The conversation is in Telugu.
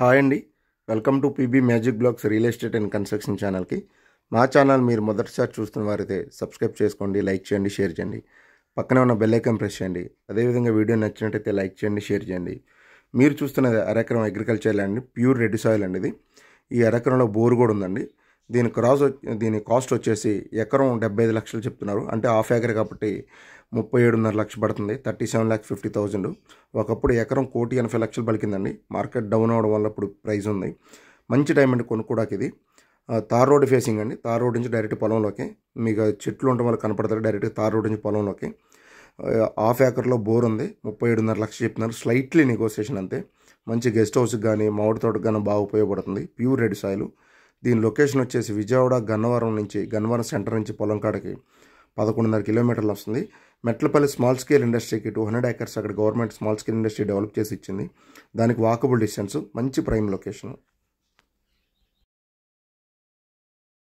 హాయ్ అండి welcome to PB magic blogs real estate and construction ఛానల్కి మా ఛానల్ మీరు మొదటిసారి చూస్తున్న వారైతే సబ్స్క్రైబ్ చేసుకోండి లైక్ చేయండి షేర్ చేయండి పక్కనే ఉన్న బెల్ ఐకాన్ ప్రెస్ చేయండి అదేవిధంగా వీడియో నచ్చినట్టయితే లైక్ చేయండి షేర్ చేయండి మీరు చూస్తున్నది అరెకరం agriculture land pure red soil అండి ఇది ఈ అరెకరంలో బోర్ కూడా ఉందండి దీని క్రాస్ దీని కాస్ట్ వచ్చేసి ఎకరం డెబ్బై ఐదు లక్షలు చెప్తున్నారు అంటే హాఫ్ ఏకర్ కాబట్టి ముప్పై ఏడున్నర లక్షలు పడుతుంది thirty seven lakh fifty thousand ఒకప్పుడు ఎకరం కోటి ఎనభై లక్షలు పలికిందండి మార్కెట్ డౌన్ అవడం వల్ల ఇప్పుడు ప్రైస్ ఉంది మంచి టైం అండి కొనుక్కోడానికి ఇది తార్ రోడ్ ఫేసింగ్ అండి తార్ రోడ్ నుంచి డైరెక్ట్ పొలంలోకి మీకు చెట్లు ఉండడం వల్ల కనపడతారు డైరెక్ట్ తార్ రోడ్ నుంచి పొలంలోకి హాఫ్ ఏకర్లో బోర్ ఉంది ముప్పై ఏడున్నర లక్షలు చెప్తున్నారు స్లైట్లీ నెగోసియేషన్ అంతే మంచి గెస్ట్ హౌస్కి కానీ మామిడి తోటకు కానీ బాగా ఉపయోగపడుతుంది ప్యూర్ రెడ్ సాయిల్ దీని లొకేషన్ వచ్చేసి విజయవాడ గన్నవరం నుంచి గన్నవరం సెంటర్ నుంచి పొలం కాడకి పదకొండున్నర కిలోమీటర్లు వస్తుంది మెట్లపల్లి స్మాల్ స్కేల్ ఇండస్ట్రీకి టూ హండ్రెడ్ ఏకర్స్ అక్కడ government small scale industry develop చేసి ఇచ్చింది దానికి వాకబుల్ డిస్టెన్స్ మంచి ప్రైమ్ లొకేషన్